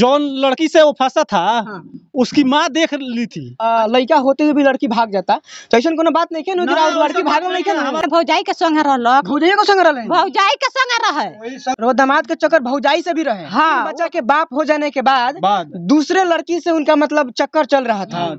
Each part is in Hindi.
जो लड़की से वो फंसा था हाँ। उसकी माँ देख ली थी लड़का होते हुए भी लड़की भाग जाता तो ऐसा बात नहीं ना लड़की भाग भौजाई के संग भौजाई के संग भौजाई के संग रहे दमाद के चक्कर भौजाई से भी रहे हाँ बच्चा के बाप हो जाने के बाद दूसरे लड़की से उनका मतलब चक्कर चल रहा था हाँ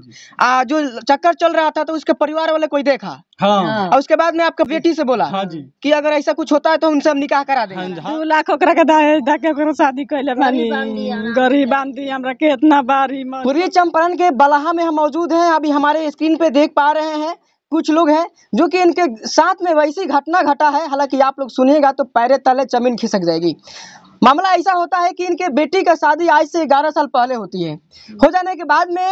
आ जो चक्कर चल रहा था तो उसके परिवार वाले कोई देखा हाँ।, हाँ और उसके बाद में आपका बेटी से बोला हाँ जी कि अगर ऐसा कुछ होता है तो उनसे हम निकाह करा देंगे हाँ। लाख के शादी कर हम्म। गरीब आंधी के इतना बारी पूर्वी चंपारण के बलहा में हम मौजूद हैं अभी हमारे स्क्रीन पे देख पा रहे हैं कुछ लोग हैं जो कि इनके साथ में वैसी घटना घटा है हालांकि आप लोग सुनिएगा तो पैरे तले जमीन खिसक जाएगी मामला ऐसा होता है कि इनके बेटी का शादी आज से 11 साल पहले होती है हो जाने के बाद में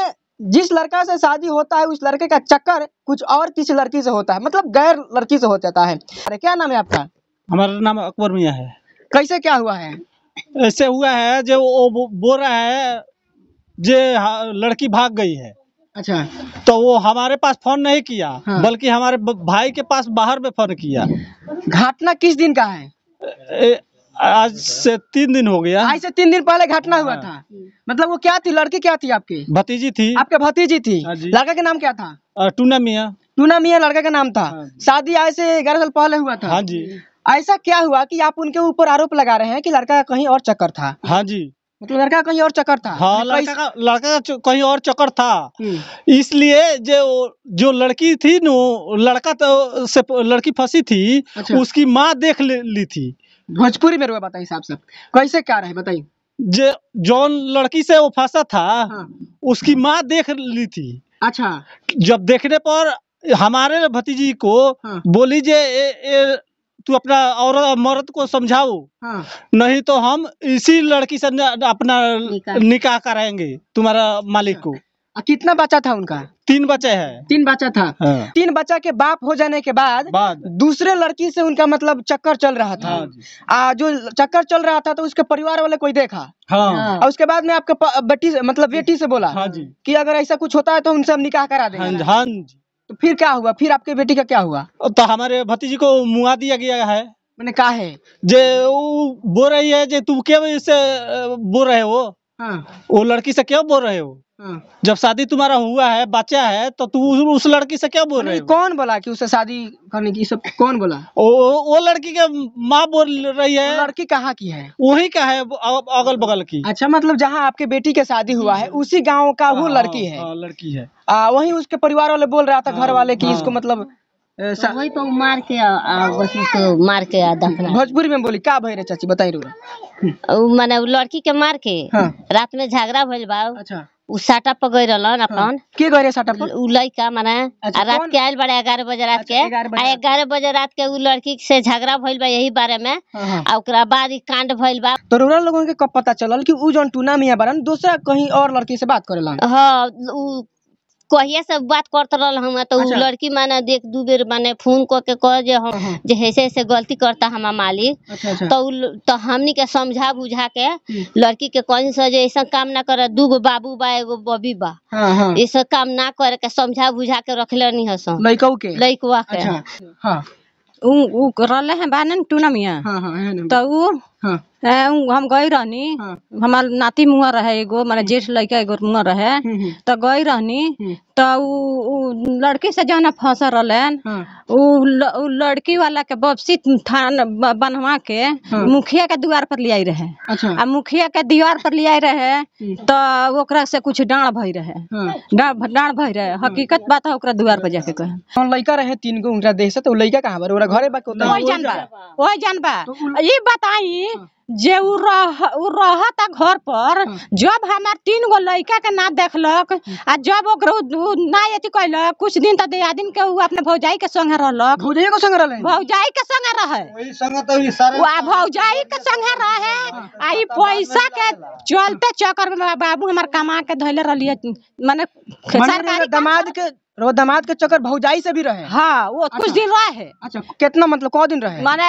जिस लड़का से शादी होता है उस लड़के का चक्कर कुछ और किसी लड़की से होता है मतलब गैर लड़की से हो जाता है अरे क्या नाम है आपका हमारा नाम अकबर मियाँ है कैसे क्या हुआ है ऐसे हुआ है जो वो बोल रहा है जे लड़की भाग गई है अच्छा तो वो हमारे पास फोन नहीं किया हाँ। बल्कि हमारे भाई के पास बाहर में फोन किया घटना किस दिन का है आज अच्छा। से तीन दिन हो गया आज से तीन दिन पहले घटना हुआ हाँ। था मतलब वो क्या थी लड़की क्या थी आपकी भतीजी थी आपके भतीजी थी हाँ लड़का का नाम क्या था टूना मिया टूना मिया लड़का का नाम था हाँ। शादी आज से ग्यारह साल पहले हुआ था हाँ जी ऐसा क्या हुआ कि आप उनके ऊपर आरोप लगा रहे हैं कि लड़का का कहीं और चक्कर था हाँ जी मतलब लड़का कहीं और चक्कर था हाँ मतलब लड़का का लड़का का कहीं और चक्कर था हम्म। इसलिए जो जो लड़की थी नो लड़का तो से लड़की फंसी थी अच्छा। उसकी माँ देख ले ली थी भोजपुरी में रुआ बताइए साहब कैसे क्या रहे बताइए जो जौन लड़की से वो फंसा था हाँ। उसकी माँ देख ली थी अच्छा जब देखने पर हमारे भतीजी को हाँ। बोली जे ए, ए, तू अपना और मर्द को समझाओ हाँ। नहीं तो हम इसी लड़की से अपना निकाह, निकाह कराएंगे तुम्हारा मालिक अच्छा। को कितना बच्चा था उनका तीन बच्चे हैं तीन बच्चा था हाँ। तीन बच्चा के बाप हो जाने के बाद, बाद। दूसरे लड़की से उनका मतलब चक्कर चल रहा था हाँ आ, जो चक्कर चल रहा था तो उसके परिवार वाले कोई देखा हाँ।, हाँ। और उसके बाद में आपके बेटी मतलब बेटी से बोला हाँ जी। कि अगर ऐसा कुछ होता है तो उनसे हम निकाह करा देंगे हाँ, हाँ जी। तो फिर क्या हुआ फिर आपके बेटी का क्या हुआ तो हमारे भतीजी को मुआ दिया गया है मैंने कहा है जे वो बोल रही है जे तुम क्या बोल रहे हो वो लड़की से क्या बोल रहे हो हाँ। जब शादी तुम्हारा हुआ है बच्चा है तो तू उस लड़की से क्या बोल रही कौन बोला कि उससे शादी करने की सब कौन बोला ओ, वो लड़की के माँ बोल रही है लड़की कहाँ की है वही का है अगल बगल की अच्छा मतलब जहाँ आपके बेटी के शादी हुआ है उसी गाँव का वो हाँ, लड़की है हाँ, लड़की है आ, वही उसके परिवार वाले बोल रहा था घर वाले की इसको मतलब तो वही तो मार के उसको तो मार के दफना भोजपुरी में बोली क्या भाई रे चाची बताई रू मैंने लड़की के मार के रात में झगड़ा भेज बा अच्छा साटा पर गई रहलन अपन के गई रहे साटा पर उ लइका माने अच्छा, रात के आइल बड़े 11 बजे रात के अच्छा, आ 11 बजे रात के उ लड़की से झगड़ा भइल बा यही बारे में हाँ, हाँ। आ ओकरा बाद ई कांड भइल बा तो रोरा लोगन के कब पता चलल कि उ जोन टूना मियां बरन दूसरा कहीं और लड़की से बात करेलन हां उ कहिया से बात करत रहल हम तो अच्छा। लड़की माने देख दू बेर माने फोन क के कह जे हम हाँ, हाँ। जे ऐसे ऐसे गलती करता हमार मालिक अच्छा, अच्छा। तो तो हमनी के समझा बुझा के हम्म। लड़की के कह से जे ऐसा काम ना करे दू गो बाबू बा एगो बबी बा हाँ, ऐसा काम ना करे के समझा बुझा के रख रखलनी हस लइकौ के लइकवा के अच्छा, हां उ उ रहले हैं बानन टूना मियां हां हां तो उ हाँ। हम गई रहनी हाँ। हमार नाती मुआ रहे एगो माने हम्म। जेठ लड़का एगो मुआ रहे तो गई रहनी तो लड़की से जौन फंस रहलन हाँ। लड़की वाला के वापसी थान बनवा के हाँ। मुखिया के द्वार पर लिया रहे अच्छा। आ मुखिया के दीवार पर लिया रहे तो ओकरा से कुछ डांड भय रहे डांड भय रहे हकीकत बात है ओकरा द्वार पर जाके कहे लड़का रहे तीन गो उनका देह से तो लड़का कहां बा ओकरा घरे बा कोई जान बा ओई जान बा ई बताई जे उ रह उ रहता घर पर हाँ। जब हमार तीन गो लड़का के ना देखलक हाँ। आ जब ना अथी कैल कुछ दिन तो दियादिन के उ अपने भौजाई के संगे रहलक भौजाई के संगे रहले भौजाई के संगे रहे भौजाई के संगे रहे आ हाँ, पैसा के चलते चक्कर में बाबू हमार कमा के धैले रहलिए माने सरकारी दामाद के रो दमाद के चक्कर भौजाई से भी रहे हाँ वो अच्छा, कुछ दिन रहे अच्छा कितना मतलब कौ दिन रहे माने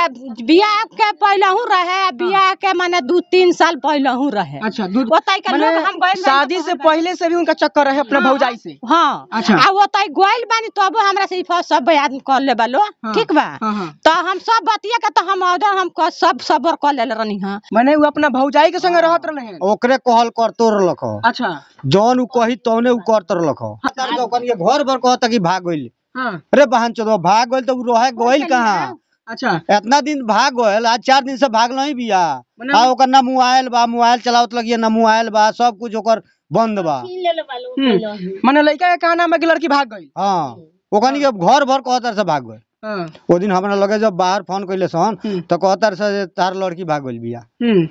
बिया के पहले हूँ रहे हाँ। बिया के माने दो तीन साल पहले हूँ रहे अच्छा हम शादी तो से पहले से भी उनका चक्कर रहे अपने हाँ। भौजाई से हाँ अच्छा वो तो गोयल बानी तब हमारा से सब बयान कर ले बलो हाँ। ठीक बा तो हम सब बतिया के तो हम ऑर्डर हम सब सबर कर ले रही हाँ मैंने वो अपना भौजाई के संग रहते रहे ओकरे कहल कर तोड़ रखो अच्छा जौन उ कही तौने उ करत रखो घर कर कहता कि भाग गई हाँ। अरे बहन चलो भाग गई तो रोहे गई कहाँ अच्छा इतना दिन भाग गल आज चार दिन से भाग नहीं बिया आ ओकर ना मोबाइल बा मोबाइल चलावत लगिए ना मोबाइल बा सब कुछ ओकर बंद बा माने हम्म। लड़का के कहना में कि लड़की भाग गई हां ओकनी के घर भर कहतर से भाग गई वो हाँ। दिन हमरा लगे जब बाहर फोन कैले सन हम्म। तो कहतर से तार लड़की भाग गई बिया हम्म।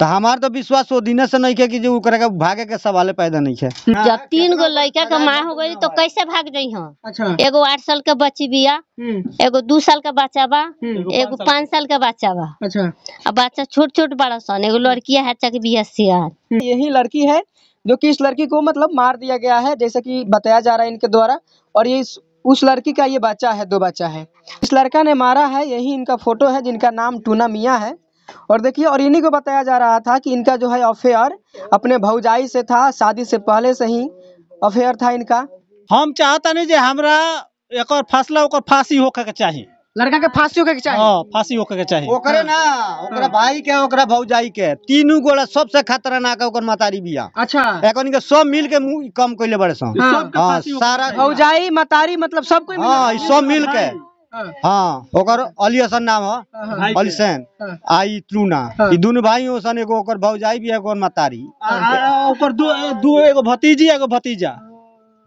तो हमार तो विश्वास वो दिन से नहीं है कि जो का भागे के सवाल पैदा नहीं है जब तीन गो लड़का का माँ हो गई तो कैसे भाग जाइ हम अच्छा। एगो आठ साल का बच्ची बिया हम्म। एगो दो साल का बच्चा बा हम्म। एगो पाँच साल का बच्चा बा अच्छा अब बच्चा छोट छोट बड़ा सन एगो लड़किया है चक बियर हम्म। यही लड़की है जो की इस लड़की को मतलब मार दिया गया है जैसे की बताया जा रहा है इनके द्वारा और ये उस लड़की का ये बच्चा है दो बच्चा है इस लड़का ने मारा है यही इनका फोटो है जिनका नाम टूना मिया है और देखिए और इन्हीं को बताया जा रहा था कि इनका जो है अफेयर अपने भौजाई से था शादी से पहले से ही अफेयर था इनका हम चाहता नहीं जे हमरा एक और फैसला ओकर फांसी होकर के चाहिए लड़का के फांसी होकर के चाहिए हां फांसी होकर के चाहिए ओकरे ना ओकरा हाँ। भाई के ओकरा भौजाई के तीनों गोला सबसे खतरनाक ओकर मतारी बिया अच्छा एकन के सब मिल के कम कइले बड़े सब हां हाँ, सारा भौजाई मतारी मतलब सब कोई हां सब मिल के हाँ।, हाँ ओकर हाँ। अली हसन नाम हो अली अलीसैन आई त्रुना ये दोनों भाई हो हसन एगो ओकर भौजाई भी है कौन मतारी ओकर दो दो एगो भतीजी एगो भतीजा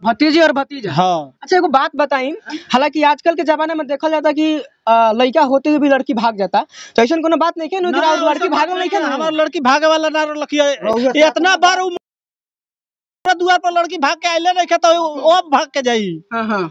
भतीजी और भतीजा हाँ अच्छा एगो बात बताई हालांकि आजकल के जमाने में देखा जाता कि लड़का होते हुए भी लड़की भाग जाता तो ऐसा कोनो बात नहीं क्या लड़की भाग नहीं क्या हमारे लड़की भागे वाला ना लड़की इतना बार दुआर पर लड़की भाग के आये नहीं तो भाग के जाये हाँ,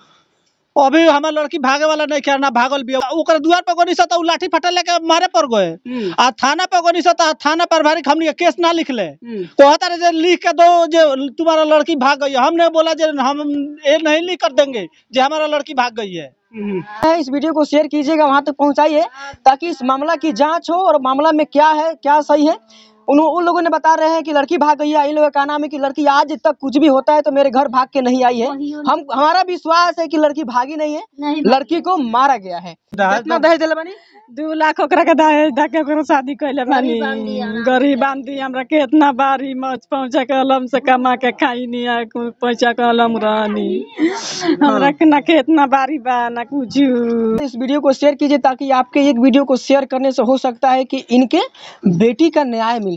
अभी हमारे लड़की भागे वाला नहीं क्या ना भागल भी ओकर दुआर पर गनी सता लाठी फटा लेके मारे पर गए हम्म। आ थाना पर गनी सता थाना प्रभारी हम केस ना लिख ले हम्म। तो कहता रे लिख के दो जे तुम्हारा लड़की भाग गई है हमने बोला जे हम ये नहीं लिख कर देंगे जे हमारा लड़की भाग गई है हम्म। इस वीडियो को शेयर कीजिएगा वहां तक तो पहुंचाइए ताकि इस मामला की जांच हो और मामला में क्या है क्या सही है उन लोगों ने बता रहे हैं कि लड़की भाग गई है इन लोगों का नाम है कि लड़की आज तक कुछ भी होता है तो मेरे घर भाग के नहीं आई है हम हमारा विश्वास है कि लड़की भागी नहीं है नहीं लड़की को मारा गया है इतना दहेज दो लाख का दहेज धके शादी कैले बानी गरीब आंदी हमारा के इतना बारी मच पहुंचा के अलम से कमा के खाई नहीं है पैसा के अलम रहनी हमारा हाँ। के ना के इतना बारी बा ना कुछ इस वीडियो को शेयर कीजिए ताकि आपके एक वीडियो को शेयर करने से हो सकता है कि इनके बेटी का न्याय मिल